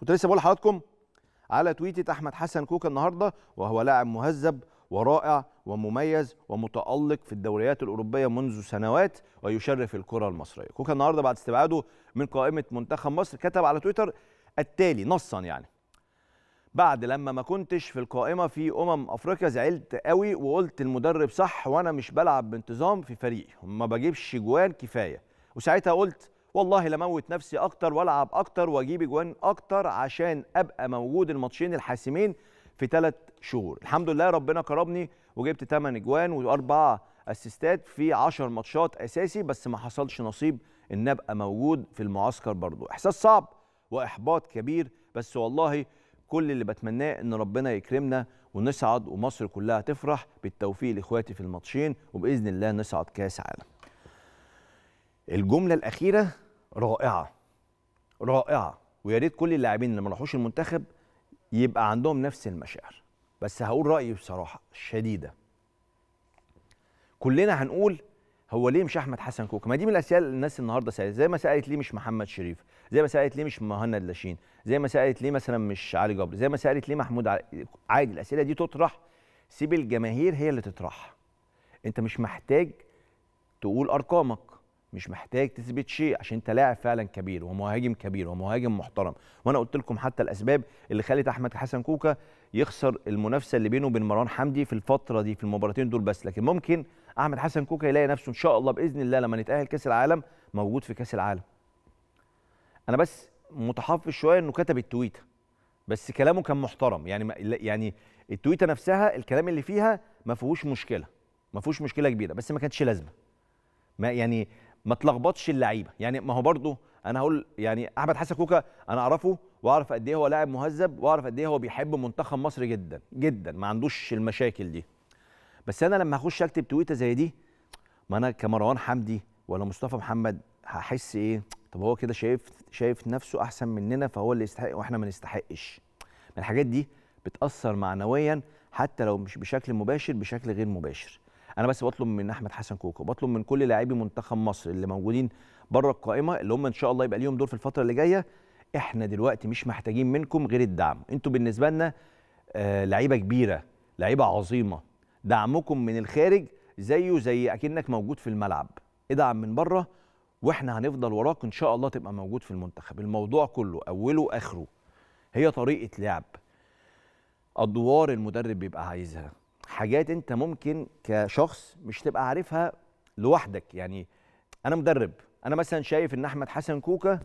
كنت لسه بقول لحضراتكم على تويتة أحمد حسن كوكا النهاردة وهو لاعب مهذب ورائع ومميز ومتألق في الدوريات الأوروبية منذ سنوات ويشرف الكرة المصرية كوكا النهاردة بعد استبعاده من قائمة منتخب مصر كتب على تويتر التالي نصا يعني بعد لما ما كنتش في القائمة في أمم أفريقيا زعلت قوي وقلت المدرب صح وأنا مش بلعب بانتظام في فريقي وما بجيبش جوان كفاية وساعتها قلت والله لموت نفسي اكتر والعب اكتر واجيب اجوان اكتر عشان ابقى موجود الماتشين الحاسمين في ثلاث شهور الحمد لله ربنا كرمني وجبت 8 اجوان واربع اسيستات في 10 ماتشات اساسي بس ما حصلش نصيب ان ابقى موجود في المعسكر برضو احساس صعب واحباط كبير بس والله كل اللي بتمناه ان ربنا يكرمنا ونصعد ومصر كلها تفرح بالتوفيق لاخواتي في الماتشين وباذن الله نصعد كاس عالم الجمله الاخيره رائعه رائعه ويا ريت كل اللاعبين اللي ما راحوش المنتخب يبقى عندهم نفس المشاعر بس هقول رايي بصراحه شديده كلنا هنقول هو ليه مش احمد حسن كوكا ما دي من الاسئله اللي الناس النهارده سالت زي ما سالت ليه مش محمد شريف زي ما سالت ليه مش مهند لاشين زي ما سالت ليه مثلا مش علي جبر زي ما سالت ليه محمود علي... عادي الاسئله دي تطرح سيب الجماهير هي اللي تطرحها انت مش محتاج تقول ارقامك مش محتاج تثبت شيء عشان انت لاعب فعلا كبير ومهاجم كبير ومهاجم محترم وانا قلت لكم حتى الاسباب اللي خلت احمد حسن كوكا يخسر المنافسه اللي بينه وبين مروان حمدي في الفتره دي في المباراتين دول بس لكن ممكن احمد حسن كوكا يلاقي نفسه ان شاء الله باذن الله لما نتاهل كاس العالم موجود في كاس العالم انا بس متحفظ شويه انه كتب التويته بس كلامه كان محترم يعني يعني التويته نفسها الكلام اللي فيها ما فيهوش مشكله ما فيهوش مشكله كبيره بس ما كانتش لازمه ما يعني ما تلخبطش اللعيبه يعني ما هو برضه انا هقول يعني احمد حسن كوكا انا اعرفه واعرف قد ايه هو لاعب مهذب واعرف قد ايه هو بيحب منتخب مصر جدا جدا ما عندوش المشاكل دي بس انا لما هخش اكتب تويته زي دي ما انا كمروان حمدي ولا مصطفى محمد هحس ايه طب هو كده شايف شايف نفسه احسن مننا فهو اللي يستحق واحنا ما نستحقش الحاجات دي بتاثر معنويا حتى لو مش بشكل مباشر بشكل غير مباشر انا بس بطلب من احمد حسن كوكو بطلب من كل لاعبي منتخب مصر اللي موجودين بره القائمه اللي هم ان شاء الله يبقى ليهم دور في الفتره اللي جايه احنا دلوقتي مش محتاجين منكم غير الدعم انتوا بالنسبه لنا آه لعيبه كبيره لعيبه عظيمه دعمكم من الخارج زيه زي اكنك موجود في الملعب ادعم من بره واحنا هنفضل وراك ان شاء الله تبقى موجود في المنتخب الموضوع كله اوله واخره هي طريقه لعب ادوار المدرب بيبقى عايزها حاجات انت ممكن كشخص مش تبقى عارفها لوحدك يعني انا مدرب انا مثلا شايف ان احمد حسن كوكا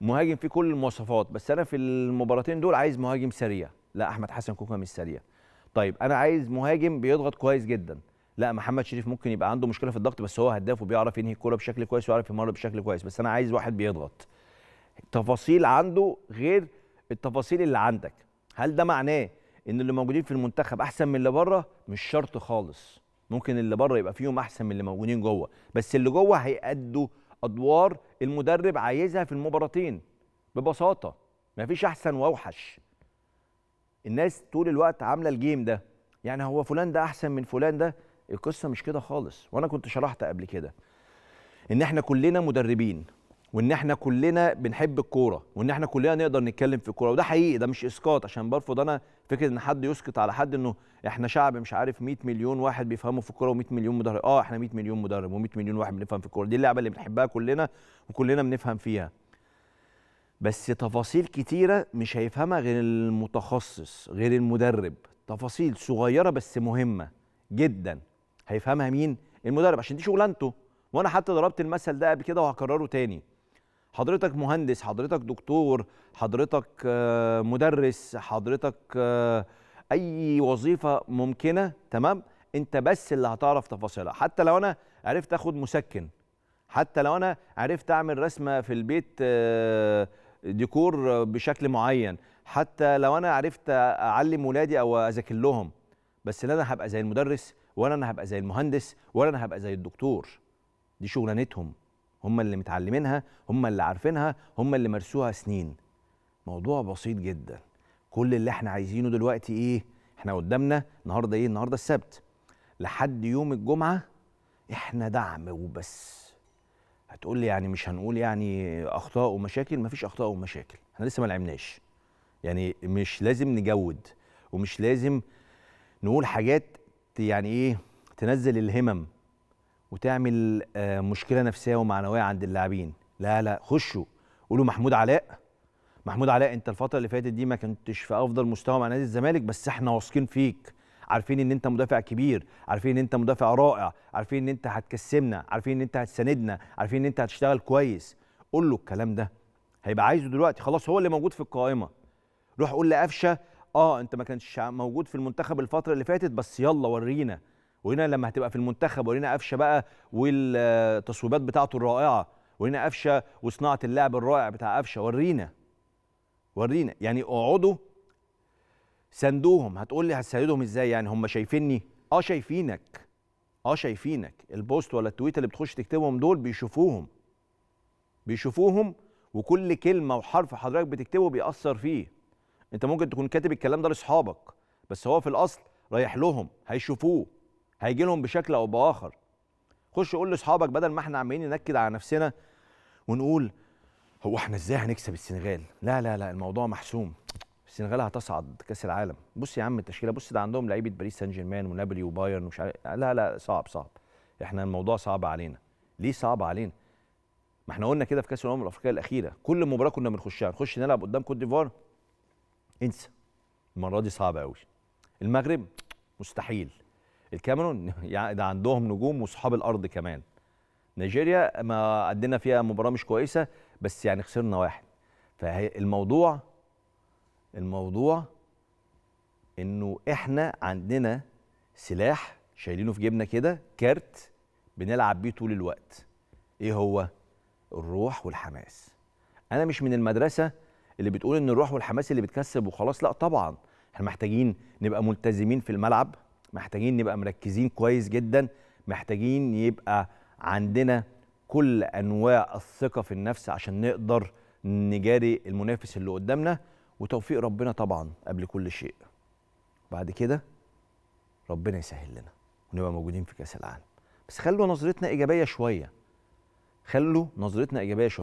مهاجم فيه كل المواصفات بس انا في المباراتين دول عايز مهاجم سريع لا احمد حسن كوكا مش سريع طيب انا عايز مهاجم بيضغط كويس جدا لا محمد شريف ممكن يبقى عنده مشكله في الضغط بس هو هداف وبيعرف ينهي الكوره بشكل كويس ويعرف يمرر بشكل كويس بس انا عايز واحد بيضغط تفاصيل عنده غير التفاصيل اللي عندك هل ده معناه ان اللي موجودين في المنتخب احسن من اللي بره مش شرط خالص ممكن اللي بره يبقى فيهم احسن من اللي موجودين جوه بس اللي جوه هيأدوا ادوار المدرب عايزها في المباراتين ببساطه مفيش احسن واوحش الناس طول الوقت عامله الجيم ده يعني هو فلان ده احسن من فلان ده القصه مش كده خالص وانا كنت شرحت قبل كده ان احنا كلنا مدربين وان احنا كلنا بنحب الكوره وان احنا كلنا نقدر نتكلم في الكوره وده حقيقي ده مش اسقاط عشان برفض انا فكره ان حد يسقط على حد انه احنا شعب مش عارف 100 مليون واحد بيفهموا في الكوره و100 مليون مدرب اه احنا 100 مليون مدرب و100 مليون واحد بنفهم في الكوره دي اللعبه اللي بنحبها كلنا وكلنا بنفهم فيها بس تفاصيل كتيره مش هيفهمها غير المتخصص غير المدرب تفاصيل صغيره بس مهمه جدا هيفهمها مين المدرب عشان دي شغلانته وانا حتى ضربت المثل ده قبل كده وهكرره تاني حضرتك مهندس حضرتك دكتور حضرتك آه، مدرس حضرتك آه، اي وظيفه ممكنه تمام انت بس اللي هتعرف تفاصيلها حتى لو انا عرفت اخد مسكن حتى لو انا عرفت اعمل رسمه في البيت آه، ديكور بشكل معين حتى لو انا عرفت اعلم ولادي او اذاكر لهم بس لا انا هبقى زي المدرس ولا انا هبقى زي المهندس ولا انا هبقى زي الدكتور دي شغلانتهم هم اللي متعلمينها هم اللي عارفينها هم اللي مارسوها سنين موضوع بسيط جدا كل اللي احنا عايزينه دلوقتي ايه احنا قدامنا النهارده ايه النهارده السبت لحد يوم الجمعه احنا دعم وبس هتقول لي يعني مش هنقول يعني اخطاء ومشاكل مفيش اخطاء ومشاكل احنا لسه ما لعبناش يعني مش لازم نجود ومش لازم نقول حاجات يعني ايه تنزل الهمم وتعمل آه، مشكله نفسيه ومعنويه عند اللاعبين لا لا خشوا قولوا محمود علاء محمود علاء انت الفتره اللي فاتت دي ما كنتش في افضل مستوى مع نادي الزمالك بس احنا واثقين فيك عارفين ان انت مدافع كبير عارفين ان انت مدافع رائع عارفين ان انت هتكسبنا عارفين ان انت هتساندنا عارفين ان انت هتشتغل كويس قول له الكلام ده هيبقى عايزه دلوقتي خلاص هو اللي موجود في القائمه روح قول لقفشه اه انت ما كانش موجود في المنتخب الفتره اللي فاتت بس يلا ورينا وهنا لما هتبقى في المنتخب ولينا قفشه بقى والتصويبات بتاعته الرائعه ولينا قفشه وصناعه اللعب الرائع بتاع قفشه ورينا ورينا يعني اقعدوا سندوهم هتقول لي هتساندهم ازاي يعني هم شايفيني اه شايفينك اه شايفينك البوست ولا التويت اللي بتخش تكتبهم دول بيشوفوهم بيشوفوهم وكل كلمه وحرف حضرتك بتكتبه بيأثر فيه انت ممكن تكون كاتب الكلام ده لاصحابك بس هو في الاصل رايح لهم هيشوفوه هيجي لهم بشكل او باخر خش قول لاصحابك بدل ما احنا عمالين ننكد على نفسنا ونقول هو احنا ازاي هنكسب السنغال لا لا لا الموضوع محسوم السنغال هتصعد كاس العالم بص يا عم التشكيله بص ده عندهم لعيبه باريس سان جيرمان ونابولي وبايرن ومش عارف لا لا صعب صعب احنا الموضوع صعب علينا ليه صعب علينا ما احنا قلنا كده في كاس الامم الافريقيه الاخيره كل مباراه كنا بنخشها نخش نلعب قدام كوت ديفوار انسى المره دي صعبه قوي المغرب مستحيل الكاميرون يعني ده عندهم نجوم وصحاب الارض كمان نيجيريا ما ادينا فيها مباراه مش كويسه بس يعني خسرنا واحد فالموضوع الموضوع انه احنا عندنا سلاح شايلينه في جيبنا كده كارت بنلعب بيه طول الوقت ايه هو الروح والحماس انا مش من المدرسه اللي بتقول ان الروح والحماس اللي بتكسب وخلاص لا طبعا احنا محتاجين نبقى ملتزمين في الملعب محتاجين نبقى مركزين كويس جدا محتاجين يبقى عندنا كل انواع الثقه في النفس عشان نقدر نجاري المنافس اللي قدامنا وتوفيق ربنا طبعا قبل كل شيء بعد كده ربنا يسهل لنا ونبقى موجودين في كاس العالم بس خلوا نظرتنا ايجابيه شويه خلوا نظرتنا ايجابيه شويه